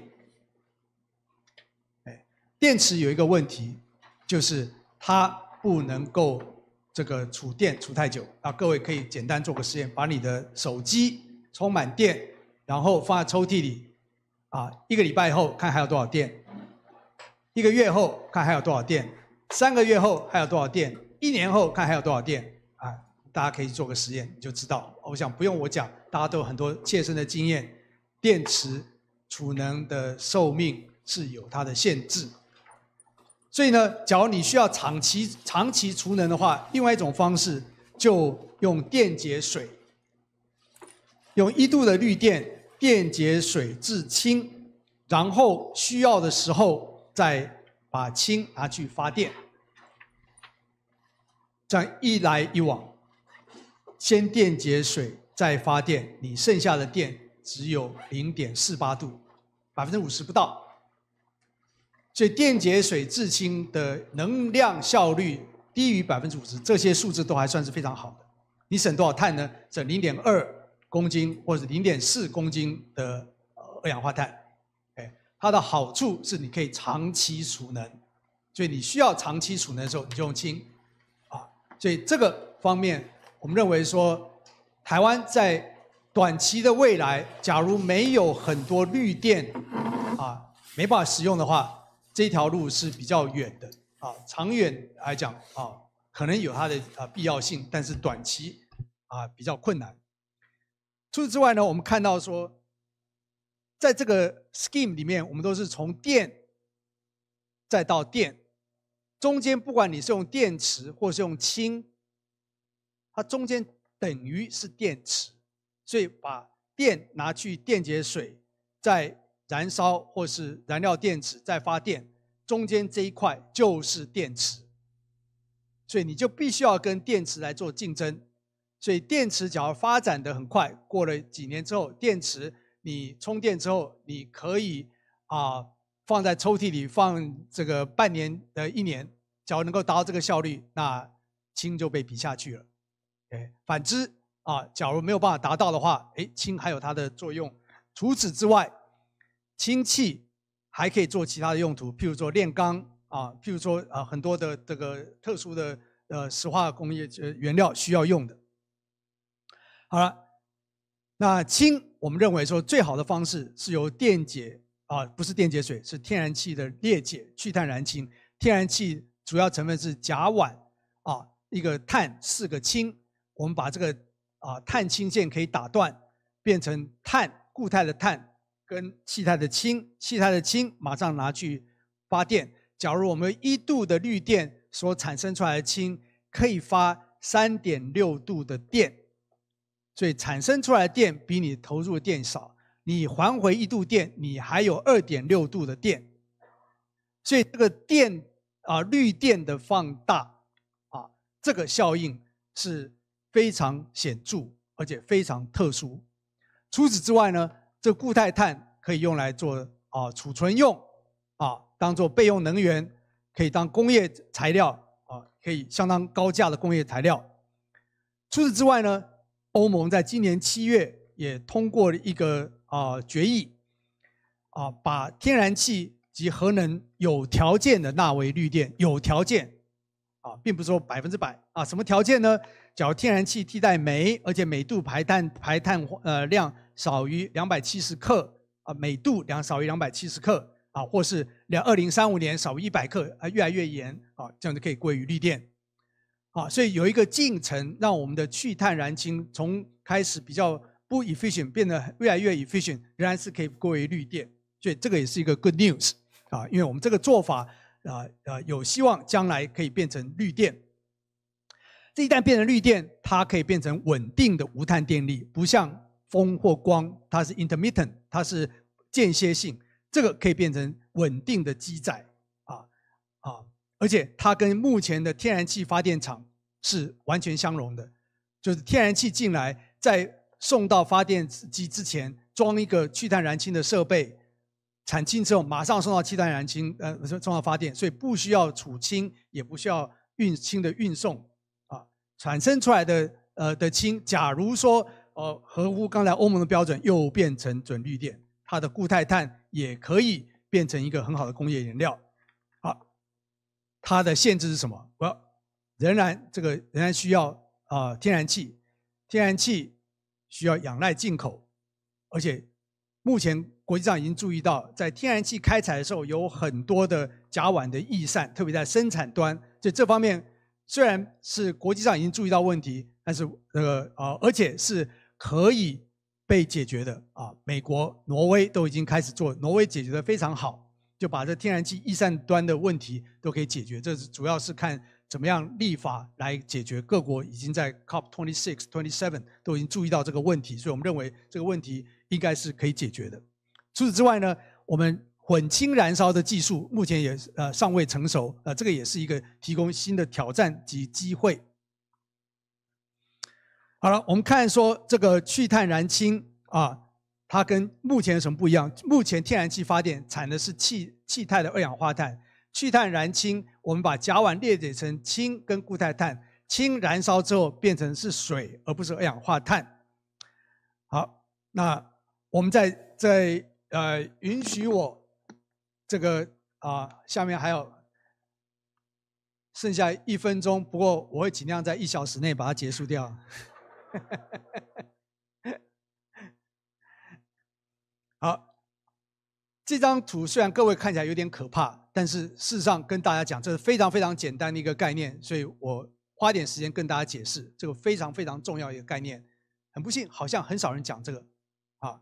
哎，电池有一个问题，就是它不能够这个储电储太久啊。各位可以简单做个实验：把你的手机充满电，然后放在抽屉里，啊，一个礼拜后看还有多少电，一个月后看还有多少电，三个月后还有多少电，一年后看还有多少电。大家可以做个实验，你就知道。我想不用我讲，大家都有很多切身的经验。电池储能的寿命是有它的限制，所以呢，假如你需要长期长期储能的话，另外一种方式就用电解水，用一度的绿电电解水制氢，然后需要的时候再把氢拿去发电，这样一来一往。先电解水再发电，你剩下的电只有零点四八度，百分之五十不到。所以电解水制氢的能量效率低于百分之五十，这些数字都还算是非常好的。你省多少碳呢？省零点二公斤或者零点四公斤的二氧化碳。哎，它的好处是你可以长期储能，所以你需要长期储能的时候你就用氢。啊，所以这个方面。我们认为说，台湾在短期的未来，假如没有很多绿电啊，没办法使用的话，这条路是比较远的啊。长远来讲啊，可能有它的啊必要性，但是短期啊比较困难。除此之外呢，我们看到说，在这个 scheme 里面，我们都是从电再到电，中间不管你是用电池或是用氢。它中间等于是电池，所以把电拿去电解水，再燃烧或是燃料电池再发电，中间这一块就是电池。所以你就必须要跟电池来做竞争。所以电池假如发展的很快，过了几年之后，电池你充电之后，你可以啊放在抽屉里放这个半年呃一年，假如能够达到这个效率，那氢就被比下去了。哎，反之啊，假如没有办法达到的话，哎，氢还有它的作用。除此之外，氢气还可以做其他的用途，譬如说炼钢啊，譬如说啊很多的这个特殊的呃石化工业原料需要用的。好了，那氢我们认为说最好的方式是由电解啊，不是电解水，是天然气的裂解去碳燃氢。天然气主要成分是甲烷啊，一个碳四个氢。我们把这个啊碳氢键可以打断，变成碳固态的碳跟气态的氢，气态的氢马上拿去发电。假如我们一度的绿电所产生出来的氢可以发三点六度的电，所以产生出来的电比你投入的电少，你还回一度电，你还有二点六度的电。所以这个电啊绿电的放大啊这个效应是。非常显著，而且非常特殊。除此之外呢，这固态碳可以用来做啊储存用啊，当做备用能源，可以当工业材料啊，可以相当高价的工业材料。除此之外呢，欧盟在今年七月也通过一个啊决议啊，把天然气及核能有条件的纳为绿电，有条件啊，并不是说百分之百啊，什么条件呢？较天然气替代煤，而且每度排碳排碳呃量少于两百七十克啊，每度两少于两百七十克啊，或是两二零三五年少于一百克啊，越来越严啊，这样就可以归于绿电。好，所以有一个进程，让我们的去碳燃氢从开始比较不 efficient 变得越来越 efficient，仍然是可以归为绿电，所以这个也是一个 good news 啊，因为我们这个做法啊啊有希望将来可以变成绿电。一旦变成绿电，它可以变成稳定的无碳电力，不像风或光，它是 intermittent，它是间歇性。这个可以变成稳定的机载啊啊！而且它跟目前的天然气发电厂是完全相容的，就是天然气进来，在送到发电机之前装一个去碳燃氢的设备，产氢之后马上送到气态燃氢，呃，送到发电，所以不需要储氢，也不需要运氢的运送。产生出来的呃的氢，假如说呃合乎刚才欧盟的标准，又变成准绿电，它的固态碳也可以变成一个很好的工业原料。好，它的限制是什么？我仍然这个仍然需要啊天然气，天然气需要仰赖进口，而且目前国际上已经注意到，在天然气开采的时候有很多的甲烷的逸散，特别在生产端，在这方面。虽然是国际上已经注意到问题，但是那个呃，而且是可以被解决的啊。美国、挪威都已经开始做，挪威解决的非常好，就把这天然气易散端的问题都可以解决。这是主要是看怎么样立法来解决。各国已经在 COP 26、27都已经注意到这个问题，所以我们认为这个问题应该是可以解决的。除此之外呢，我们。混氢燃烧的技术目前也呃尚未成熟，呃这个也是一个提供新的挑战及机会。好了，我们看说这个去碳燃氢啊，它跟目前有什么不一样？目前天然气发电产的是气气态的二氧化碳，去碳燃氢，我们把甲烷裂解成氢跟固态碳，氢燃烧之后变成是水，而不是二氧化碳。好，那我们在在呃允许我。这个啊，下面还有剩下一分钟，不过我会尽量在一小时内把它结束掉。好，这张图虽然各位看起来有点可怕，但是事实上跟大家讲，这是非常非常简单的一个概念，所以我花点时间跟大家解释这个非常非常重要一个概念。很不幸，好像很少人讲这个啊，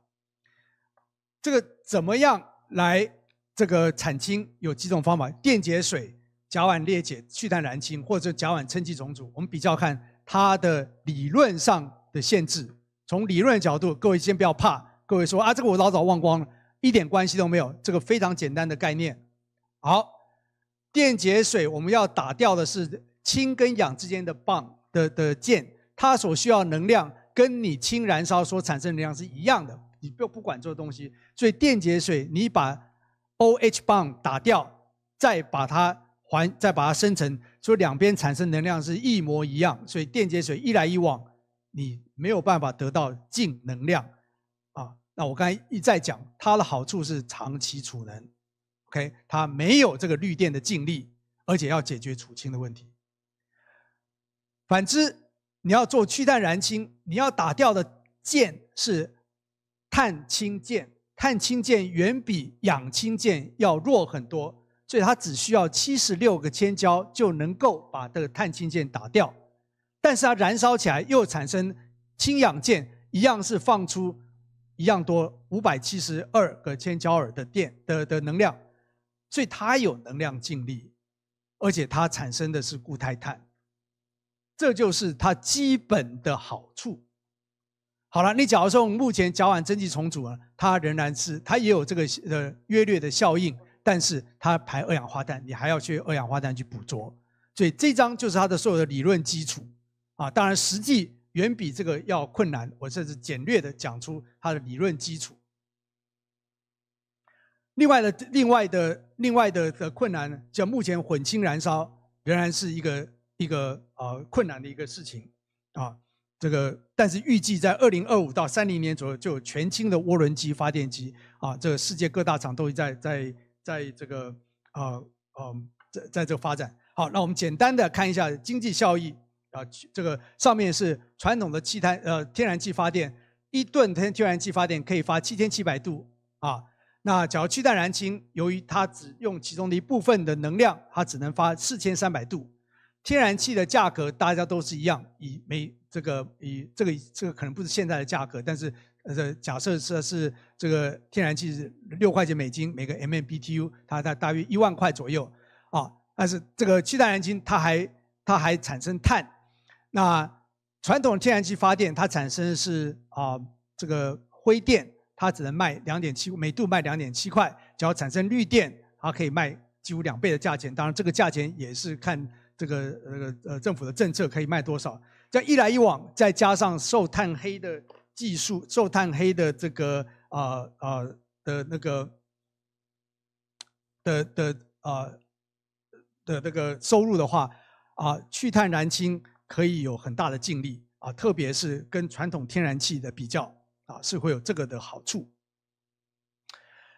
这个怎么样来？这个产氢有几种方法：电解水、甲烷裂解、去碳燃氢，或者甲烷氢气重组。我们比较看它的理论上的限制。从理论角度，各位先不要怕。各位说啊，这个我老早忘光了，一点关系都没有。这个非常简单的概念。好，电解水我们要打掉的是氢跟氧之间的棒的的键，它所需要能量跟你氢燃烧所产生的能量是一样的。你不要不管这东西。所以电解水，你把 O-H 棒打掉，再把它还，再把它生成，所以两边产生能量是一模一样。所以电解水一来一往，你没有办法得到净能量啊。那我刚才一再讲，它的好处是长期储能，OK，它没有这个绿电的净力，而且要解决储氢的问题。反之，你要做去碳燃氢，你要打掉的键是碳氢键。碳氢键远比氧氢键要弱很多，所以它只需要七十六个千焦就能够把这个碳氢键打掉。但是它燃烧起来又产生氢氧键，一样是放出一样多五百七十二个千焦耳的电的的能量，所以它有能量静力，而且它产生的是固态碳，这就是它基本的好处。好了，你假如说目前甲烷蒸汽重组啊，它仍然是它也有这个呃约略的效应，但是它排二氧化碳，你还要去二氧化碳去捕捉，所以这张就是它的所有的理论基础啊。当然，实际远比这个要困难。我这是简略的讲出它的理论基础。另外的，另外的，另外的的困难叫目前混氢燃烧仍然是一个一个呃困难的一个事情啊。这个，但是预计在二零二五到三零年左右，就有全新的涡轮机发电机啊，这个世界各大厂都在在在这个呃呃在在这个发展。好，那我们简单的看一下经济效益啊，这个上面是传统的气态呃天然气发电，一顿天天然气发电可以发七千七百度啊。那假如气态燃氢，由于它只用其中的一部分的能量，它只能发四千三百度。天然气的价格大家都是一样，以每这个以这个这个可能不是现在的价格，但是呃，假设是是这个天然气是六块钱美金每个 M B T U，它大大约一万块左右啊。但是这个气代燃金它还它还产生碳，那传统天然气发电它产生是啊这个灰电，它只能卖两点七每度卖两点七块，只要产生绿电，它可以卖几乎两倍的价钱。当然这个价钱也是看这个呃呃政府的政策可以卖多少。这一来一往，再加上受碳黑的技术、受碳黑的这个啊啊的那个的的啊的那个收入的话，啊，去碳燃氢可以有很大的净利力啊，特别是跟传统天然气的比较啊，是会有这个的好处。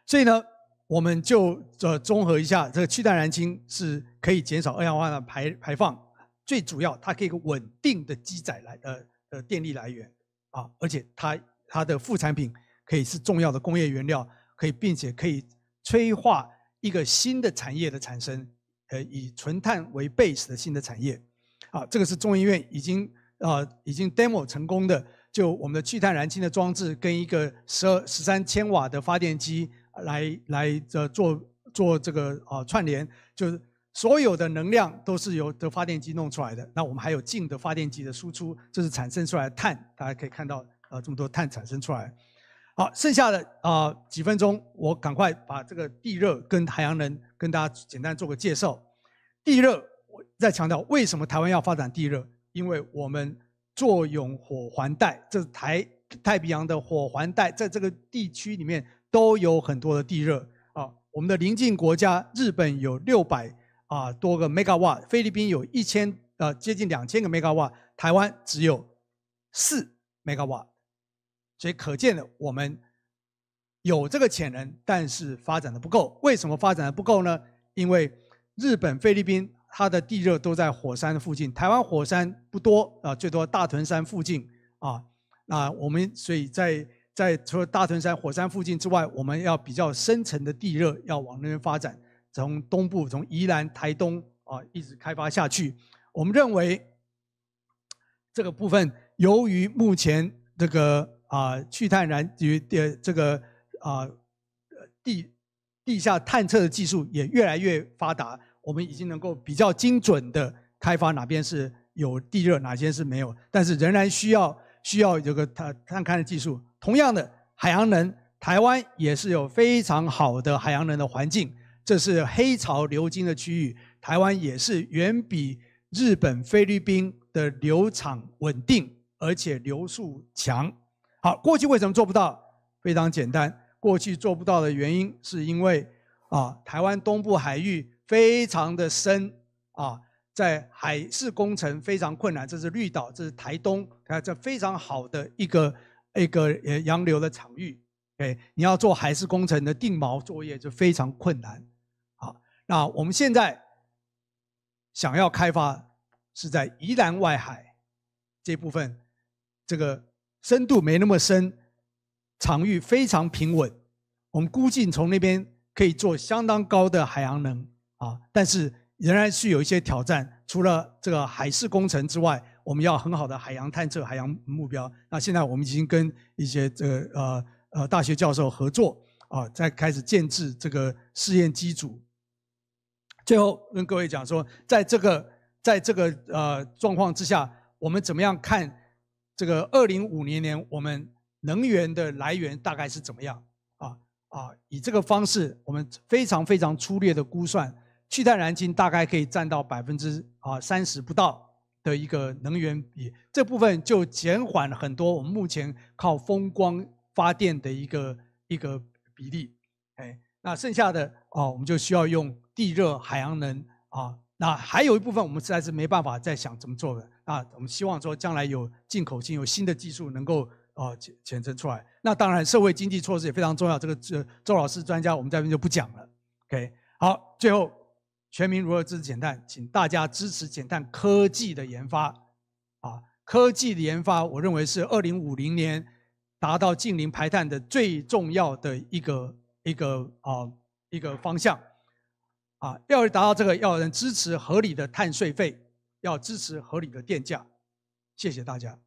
所以呢，我们就呃综合一下，这个去碳燃氢是可以减少二氧化碳排排放。最主要，它可以稳定的积载来呃呃电力来源啊，而且它它的副产品可以是重要的工业原料，可以并且可以催化一个新的产业的产生，呃以纯碳为 base 的新的产业，啊这个是中医院已经啊已经 demo 成功的，就我们的去碳燃氢的装置跟一个十二十三千瓦的发电机来来这做做这个啊串联，就是。所有的能量都是由的发电机弄出来的。那我们还有静的发电机的输出，这是产生出来的碳。大家可以看到，呃，这么多碳产生出来。好，剩下的啊几分钟，我赶快把这个地热跟太阳能跟大家简单做个介绍。地热，我再强调为什么台湾要发展地热？因为我们坐拥火环带，这台太平洋的火环带，在这个地区里面都有很多的地热。啊，我们的邻近国家日本有六百。啊，多个 megawatt，菲律宾有一千，呃，接近两千个 megawatt，台湾只有四 megawatt，所以可见的我们有这个潜能，但是发展的不够。为什么发展的不够呢？因为日本、菲律宾它的地热都在火山附近，台湾火山不多啊，最多大屯山附近啊。那我们所以在在除了大屯山火山附近之外，我们要比较深层的地热要往那边发展。从东部，从宜兰、台东啊，一直开发下去。我们认为这个部分，由于目前这个啊，去碳燃与的这个啊，地地下探测的技术也越来越发达，我们已经能够比较精准的开发哪边是有地热，哪些是没有。但是仍然需要需要这个探探勘的技术。同样的，海洋能，台湾也是有非常好的海洋能的环境。这是黑潮流经的区域，台湾也是远比日本、菲律宾的流场稳定，而且流速强。好，过去为什么做不到？非常简单，过去做不到的原因是因为啊，台湾东部海域非常的深啊，在海事工程非常困难。这是绿岛，这是台东，看这非常好的一个一个呃洋流的场域。哎，你要做海事工程的定锚作业就非常困难。那我们现在想要开发是在宜兰外海这部分，这个深度没那么深，场域非常平稳，我们估计从那边可以做相当高的海洋能啊。但是仍然是有一些挑战，除了这个海事工程之外，我们要很好的海洋探测、海洋目标。那现在我们已经跟一些这个呃呃大学教授合作啊，在开始建制这个试验机组。最后跟各位讲说，在这个在这个呃状况之下，我们怎么样看这个二零五零年我们能源的来源大概是怎么样啊？啊，以这个方式，我们非常非常粗略的估算，去碳燃氢大概可以占到百分之啊三十不到的一个能源比，这部分就减缓了很多我们目前靠风光发电的一个一个比例，哎。那剩下的啊，我们就需要用地热、海洋能啊。那还有一部分，我们实在是没办法再想怎么做的。那我们希望说，将来有进口性、有新的技术能够啊前前程出来。那当然，社会经济措施也非常重要。这个这周老师专家，我们这边就不讲了。OK，好，最后，全民如何支持减碳？请大家支持减碳科技的研发啊！科技的研发，我认为是二零五零年达到近零排碳的最重要的一个。一个啊，一个方向，啊，要达到这个，要能支持合理的碳税费，要支持合理的电价。谢谢大家。